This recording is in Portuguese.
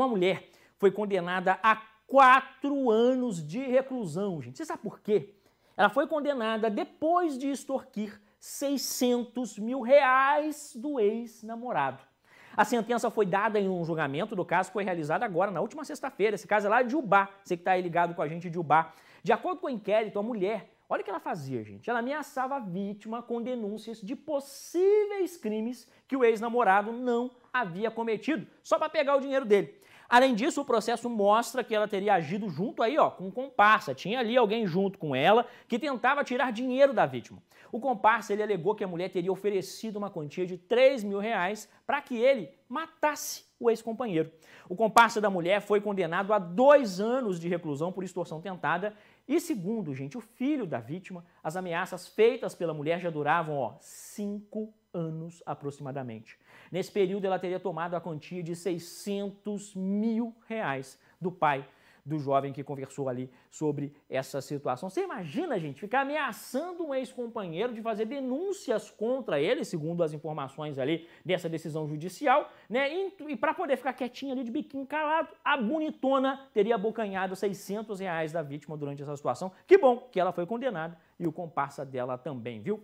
Uma mulher foi condenada a quatro anos de reclusão, gente. Você sabe por quê? Ela foi condenada depois de extorquir 600 mil reais do ex-namorado. A sentença foi dada em um julgamento do caso que foi realizado agora, na última sexta-feira. Esse caso é lá de Ubá, você que está aí ligado com a gente de Ubá. De acordo com o inquérito, a mulher, olha o que ela fazia, gente. Ela ameaçava a vítima com denúncias de possíveis crimes que o ex-namorado não havia cometido, só para pegar o dinheiro dele. Além disso, o processo mostra que ela teria agido junto aí, ó, com um comparsa. Tinha ali alguém junto com ela que tentava tirar dinheiro da vítima. O comparsa ele alegou que a mulher teria oferecido uma quantia de 3 mil reais para que ele matasse o ex-companheiro. O comparsa da mulher foi condenado a dois anos de reclusão por extorsão tentada. E segundo, gente, o filho da vítima, as ameaças feitas pela mulher já duravam, ó, cinco anos aproximadamente. Nesse período, ela teria tomado a quantia de 600 mil reais do pai do jovem que conversou ali sobre essa situação. Você imagina, gente, ficar ameaçando um ex-companheiro de fazer denúncias contra ele, segundo as informações ali dessa decisão judicial, né? E, para poder ficar quietinho ali de biquinho calado, a bonitona teria abocanhado 600 reais da vítima durante essa situação. Que bom que ela foi condenada e o comparsa dela também, viu?